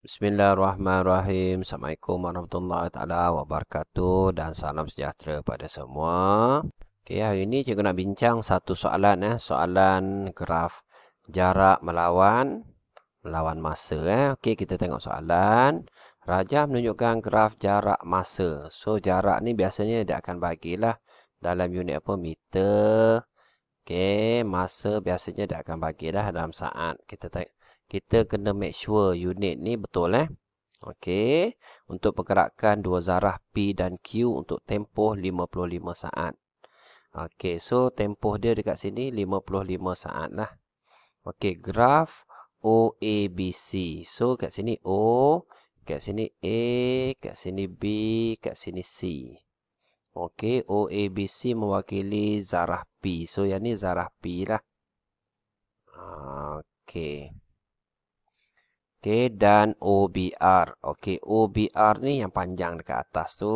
Bismillahirrahmanirrahim. Assalamualaikum warahmatullahi taala wabarakatuh dan salam sejahtera pada semua. Okay, hari ini cikgu nak bincang satu soalan eh, soalan graf jarak melawan melawan masa eh. Okey, kita tengok soalan. Raja menunjukkan graf jarak masa. So jarak ni biasanya dia akan bagilah dalam unit apa meter. Okey, masa biasanya dia akan bagilah dalam saat. Kita tengok kita kena make sure unit ni betul eh. Okey, untuk pergerakan dua zarah P dan Q untuk tempoh 55 saat. Okey, so tempoh dia dekat sini 55 saat lah. Okey, graf OABC. So kat sini O, kat sini A, kat sini B, kat sini C. Okey, OABC mewakili zarah P. So yang ni zarah P lah. Okey. Okey dan OBR. Okey OBR ni yang panjang dekat atas tu.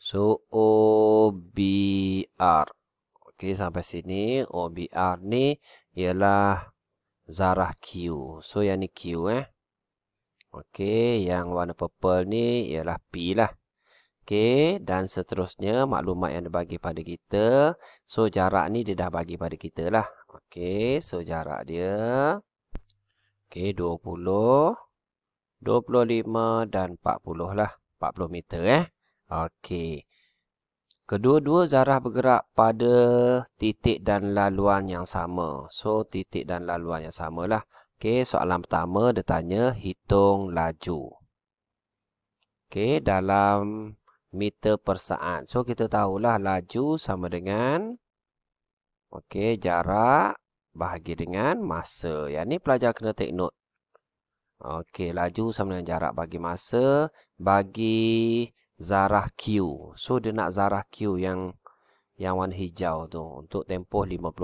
So OBR. Okey sampai sini OBR ni ialah zarah Q. So yang ni Q eh. Okey yang warna purple ni ialah P lah. Okey dan seterusnya maklumat yang dibagi pada kita. So jarak ni dia dah bagi pada kita lah. Okey so jarak dia Okey, 20, 25 dan 40 lah. 40 meter eh. Okey. Kedua-dua zarah bergerak pada titik dan laluan yang sama. So, titik dan laluan yang sama lah. Okey, soalan pertama dia tanya hitung laju. Okey, dalam meter per saat. So, kita tahulah laju sama dengan okey, jarak bahagi dengan masa. Yang ni pelajar kena take note. Okey, laju sama dengan jarak bagi masa bagi zarah Q. So dia nak zarah Q yang yang warna hijau tu untuk tempoh 55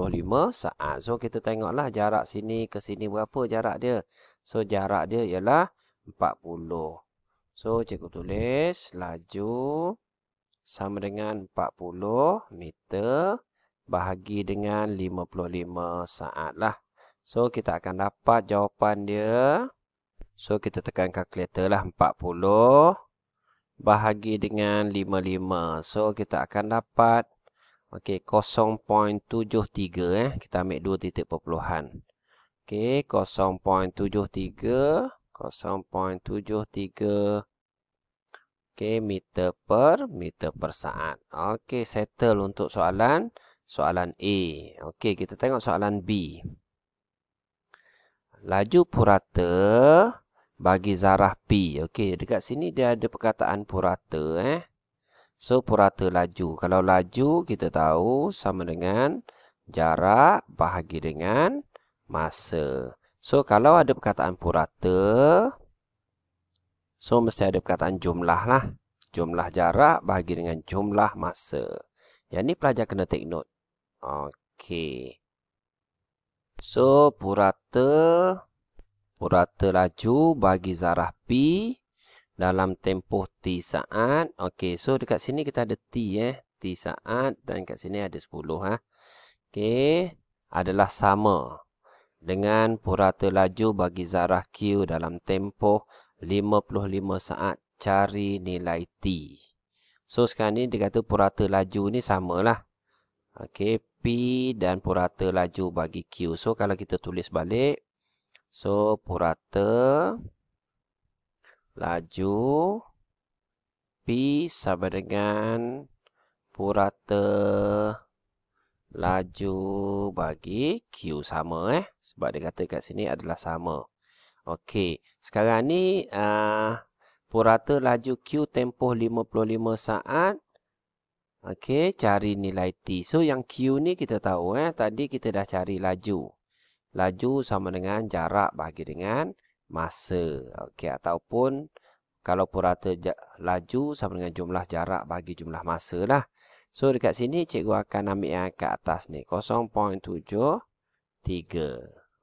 saat. So kita tengoklah jarak sini ke sini berapa jarak dia. So jarak dia ialah 40. So cikgu tulis laju sama dengan 40 meter bahagi dengan 55 saat lah. So, kita akan dapat jawapan dia. So, kita tekan calculator lah 40 bahagi dengan 55. So, kita akan dapat okay, 0.73 eh. Kita ambil dua titik perpuluhan. Okay, 0.73 0.73 Okay, meter per meter per saat. Okay, settle untuk soalan soalan A. Okey, kita tengok soalan B. Laju purata bagi zarah P. Okey, dekat sini dia ada perkataan purata eh. So purata laju. Kalau laju kita tahu sama dengan jarak bahagi dengan masa. So kalau ada perkataan purata so mesti ada perkataan jumlah lah. Jumlah jarak bahagi dengan jumlah masa. Yang ni pelajar kena take note. Okey. So, purata purata laju bagi zarah P dalam tempoh T saat. Okey, so dekat sini kita ada T eh. T saat dan kat sini ada 10. Ha. Okey. Adalah sama dengan purata laju bagi zarah Q dalam tempoh 55 saat cari nilai T. So, sekarang ni dia kata purata laju ni samalah. Okey, P dan purata laju bagi Q. So, kalau kita tulis balik. So, purata laju P sama dengan purata laju bagi Q sama eh. Sebab dia kata kat sini adalah sama. Okey, sekarang ni uh, purata laju Q tempoh 55 saat Okey, cari nilai T. So, yang Q ni kita tahu eh. Tadi kita dah cari laju. Laju sama dengan jarak bagi dengan masa. Okey, ataupun kalau purata laju sama dengan jumlah jarak bagi jumlah masa lah. So, dekat sini cikgu akan ambil yang kat atas ni. 0.73.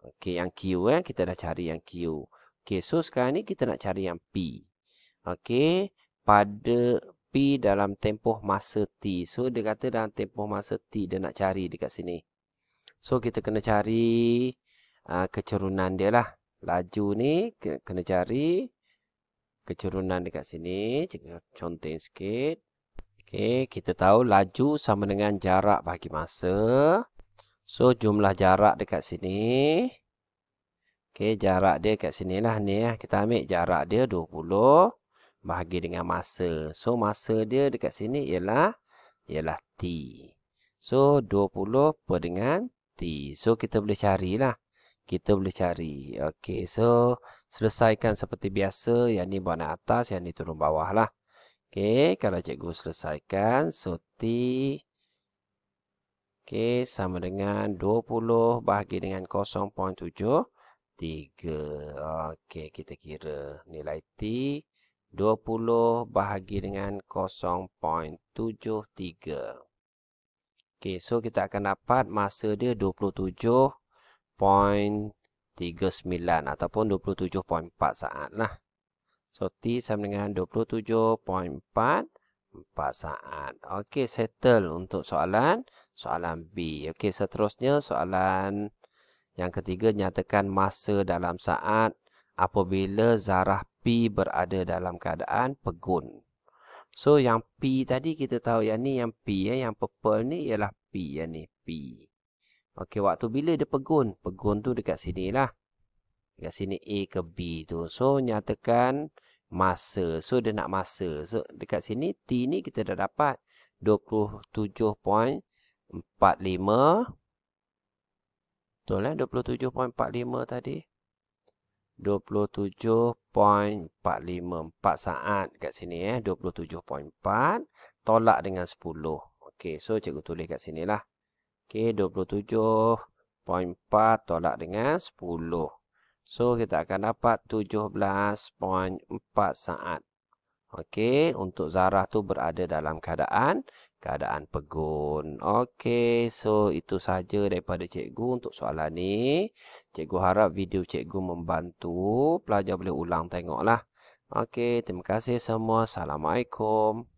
Okey, yang Q eh. Kita dah cari yang Q. Okey, so sekarang ni kita nak cari yang P. Okey, pada P dalam tempoh masa T. So, dia kata dalam tempoh masa T dia nak cari dekat sini. So, kita kena cari uh, ah, kecerunan dia lah. Laju ni kena cari kecerunan dekat sini. Contoh sikit. Okay, kita tahu laju sama dengan jarak bagi masa. So, jumlah jarak dekat sini. Okay, jarak dia kat sini lah ni ya. Kita ambil jarak dia 20 bahagi dengan masa. So masa dia dekat sini ialah ialah T. So 20 per dengan T. So kita boleh carilah. Kita boleh cari. Okey, so selesaikan seperti biasa. Yang ni buat atas, yang ni turun bawah lah. Okey, kalau cikgu selesaikan. So T. Okey, sama dengan 20 bahagi dengan 0.7. 3. Okey, kita kira nilai T. 20 bahagi dengan 0.73. Okey, so kita akan dapat masa dia 27.39 ataupun 27.4 saat lah. So, T sama dengan 27.44 saat. Okey, settle untuk soalan soalan B. Okey, seterusnya soalan yang ketiga nyatakan masa dalam saat apabila zarah P berada dalam keadaan pegun. So yang P tadi kita tahu yang ni yang P ya, yang purple ni ialah P yang ni P. Okey waktu bila dia pegun, pegun tu dekat sini lah. Dekat sini A ke B tu. So nyatakan masa. So dia nak masa. So dekat sini T ni kita dah dapat 27.45 Betul lah eh? 27.45 tadi 27.454 saat kat sini eh 27.4 tolak dengan 10 okey so cikgu tulis kat lah. okey 27.4 tolak dengan 10 so kita akan dapat 17.4 saat Okey, untuk zarah tu berada dalam keadaan keadaan pegun. Okey, so itu saja daripada cikgu untuk soalan ni. Cikgu harap video cikgu membantu. Pelajar boleh ulang tengoklah. Okey, terima kasih semua. Assalamualaikum.